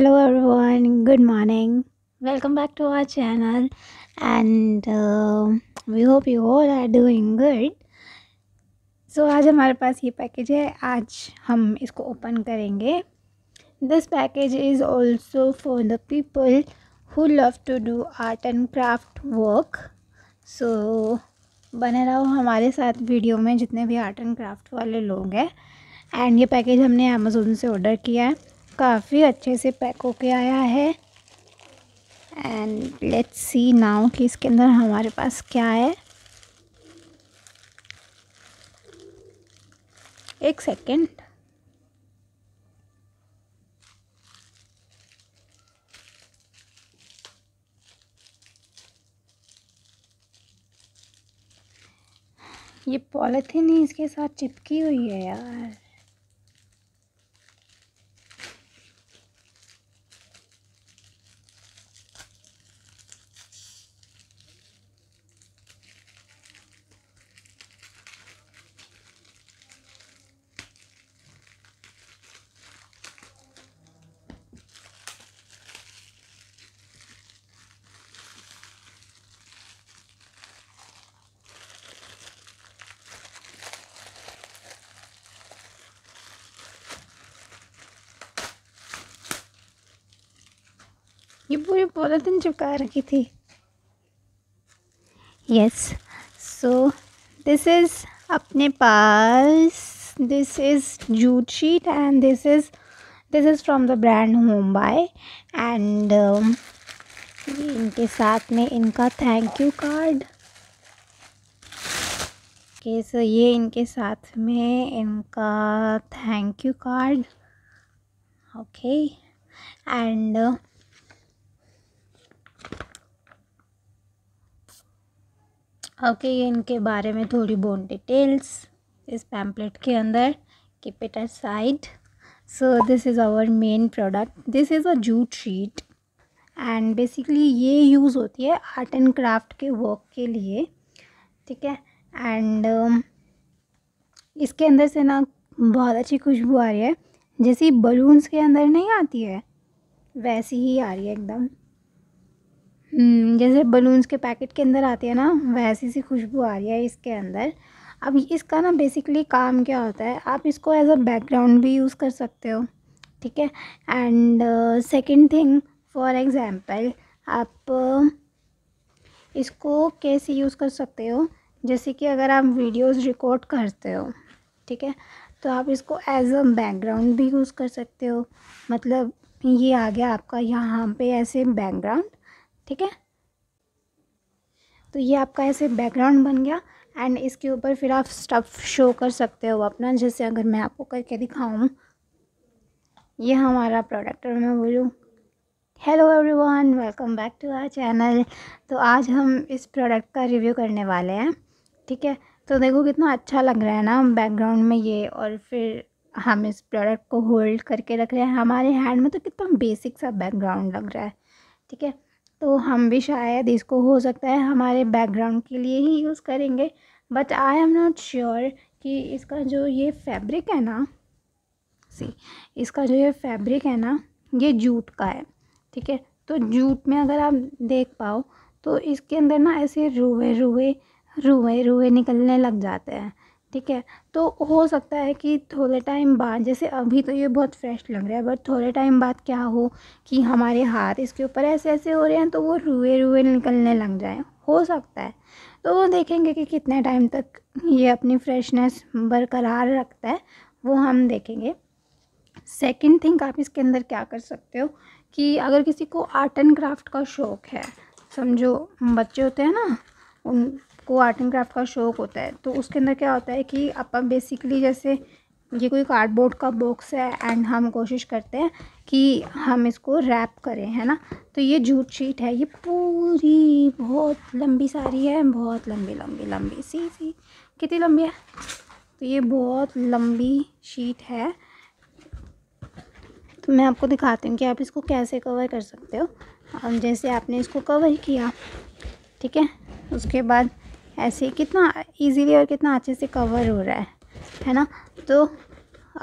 hello everyone good morning welcome back to our channel and we hope you all are doing good so आज हमारे पास ये package है आज हम इसको ओपन करेंगे this package is also for the people who love to do art and craft work so बने रहो हमारे साथ वीडियो में जितने भी आर्ट एंड क्राफ्ट वाले लोग हैं एंड ये पैकेज हमने अमेज़ोन से ऑर्डर किया है काफ़ी अच्छे से पैक होके आया है एंड लेट्स सी नाउ कि इसके अंदर हमारे पास क्या है एक सेकेंड ये पॉलीथीन ही इसके साथ चिपकी हुई है यार ये पूरी दिन चुका रखी थी यस सो दिस इज़ अपने पास this is jute sheet and this is this is from the brand home by and इनके साथ में इनका थैंक यू कार्ड के सो ये इनके साथ में इनका thank you card okay and okay ये इनके बारे में थोड़ी बहुत डिटेल्स इस पैम्पलेट के अंदर keep it side so this is our main product this is a jute sheet and basically ये यूज़ होती है आर्ट एंड क्राफ्ट के वर्क के लिए ठीक है एंड um, इसके अंदर से ना बहुत अच्छी खुशबू आ रही है जैसी बलून्स के अंदर नहीं आती है वैसी ही आ रही है एकदम हम्म, जैसे बलून्स के पैकेट के अंदर आती है ना वैसी सी खुशबू आ रही है इसके अंदर अब इसका ना बेसिकली काम क्या होता है आप इसको एज अ बैकग्राउंड भी यूज़ कर सकते हो ठीक है and second thing for example आप uh, इसको कैसे यूज़ कर सकते हो जैसे कि अगर आप वीडियोस रिकॉर्ड करते हो ठीक है तो आप इसको एज अ बैकग्राउंड भी यूज़ कर सकते हो मतलब ये आ गया आपका यहाँ पे ऐसे बैकग्राउंड ठीक है तो ये आपका ऐसे बैकग्राउंड बन गया एंड इसके ऊपर फिर आप स्टफ़ शो कर सकते हो अपना जैसे अगर मैं आपको करके दिखाऊँ ये हमारा प्रोडक्ट और मैं बोलूँ hello everyone welcome back to our channel तो आज हम इस प्रोडक्ट का रिव्यू करने वाले हैं ठीक है तो देखो कितना अच्छा लग रहा है ना बैकग्राउंड में ये और फिर हम इस प्रोडक्ट को होल्ड करके रख रहे हैं हमारे हैंड में तो कितना बेसिक सा बैकग्राउंड लग रहा है ठीक है तो हम भी शायद इसको हो सकता है हमारे बैकग्राउंड के लिए ही यूज़ करेंगे but I am not sure कि इसका जो ये फैब्रिक है ना सी इसका जो ये फैब्रिक है ना ये जूट का है ठीक है तो जूट में अगर आप देख पाओ तो इसके अंदर ना ऐसे रुए रुए रुए रुए निकलने लग जाते हैं ठीक है तो हो सकता है कि थोड़े टाइम बाद जैसे अभी तो ये बहुत फ्रेश लग रहा है बट थोड़े टाइम बाद क्या हो कि हमारे हाथ इसके ऊपर ऐसे ऐसे हो रहे हैं तो वो रुए रुए निकलने लग जाए हो सकता है तो वो देखेंगे कि कितने टाइम तक ये अपनी फ्रेशनेस बरकरार रखता है वो हम देखेंगे सेकेंड थिंग आप इसके अंदर क्या कर सकते हो कि अगर किसी को आर्ट एंड क्राफ्ट का शौक़ है समझो बच्चे होते हैं ना उन को आर्ट एंड क्राफ्ट का शौक़ होता है तो उसके अंदर क्या होता है कि अपन बेसिकली जैसे ये कोई कार्डबोर्ड का बॉक्स है एंड हम कोशिश करते हैं कि हम इसको रैप करें है ना तो ये जूट शीट है ये पूरी बहुत लंबी सारी है बहुत लंबी लंबी लंबी सी सी कितनी लंबी है तो ये बहुत लंबी शीट है तो मैं आपको दिखाती हूँ कि आप इसको कैसे कवर कर सकते हो जैसे आपने इसको कवर किया ठीक है उसके बाद ऐसे कितना इजीली और कितना अच्छे से कवर हो रहा है है ना तो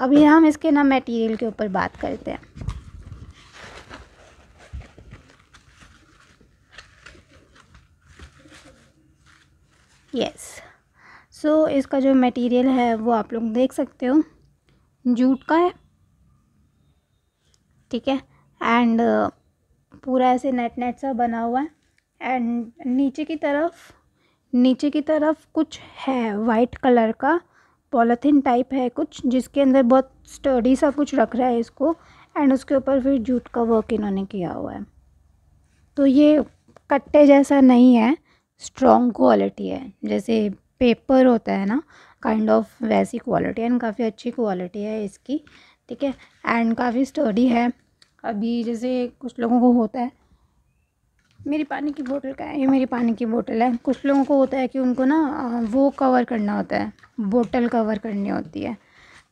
अभी हम इसके ना मटेरियल के ऊपर बात करते हैं यस सो so, इसका जो मटेरियल है वो आप लोग देख सकते हो जूट का है ठीक है एंड पूरा ऐसे नेट नेट सा बना हुआ है एंड नीचे की तरफ नीचे की तरफ कुछ है वाइट कलर का पॉलीथीन टाइप है कुछ जिसके अंदर बहुत स्टडी सा कुछ रख रहा है इसको एंड उसके ऊपर फिर जूट का वर्क इन्होंने किया हुआ है तो ये कट्टे जैसा नहीं है स्ट्रॉन्ग क्वालिटी है जैसे पेपर होता है ना काइंड ऑफ वैसी क्वालिटी एंड काफ़ी अच्छी क्वालिटी है इसकी ठीक है एंड काफ़ी स्टडी है अभी जैसे कुछ लोगों को होता है मेरी पानी की बोतल का है ये मेरी पानी की बोतल है कुछ लोगों को होता है कि उनको ना वो कवर करना होता है बोतल कवर करनी होती है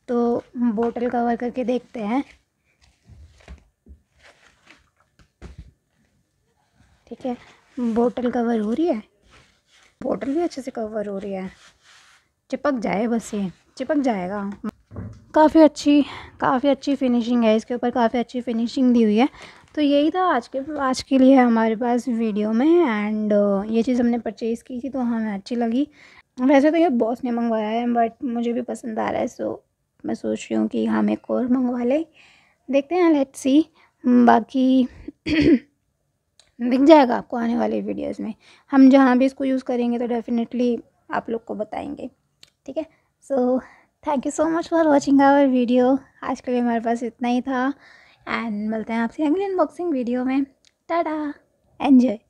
तो बोतल कवर करके देखते हैं ठीक है बोतल कवर हो रही है बोतल भी अच्छे से कवर हो रही है चिपक जाए बस ये चिपक जाएगा काफ़ी अच्छी काफ़ी अच्छी फिनिशिंग है इसके ऊपर काफ़ी अच्छी फिनिशिंग दी हुई है तो यही था आज के आज के लिए हमारे पास वीडियो में एंड ये चीज़ हमने परचेज़ की थी तो हमें अच्छी लगी वैसे तो ये बॉस ने मंगवाया है बट मुझे भी पसंद आ रहा है सो मैं सोच रही हूँ कि हाँ, हम एक और मंगवा लें देखते हैं लेट्स हम्म, सी बाकी दिख जाएगा आपको आने वाले वीडियोस में हम जहाँ भी इसको यूज़ करेंगे तो डेफ़िनेटली आप लोग को बताएंगे ठीक है so thank you so much for watching our video आज के लिए हमारे पास इतना ही था एंड मिलते हैं आपसे अगले अनबॉक्सिंग वीडियो में टाटा एंजॉय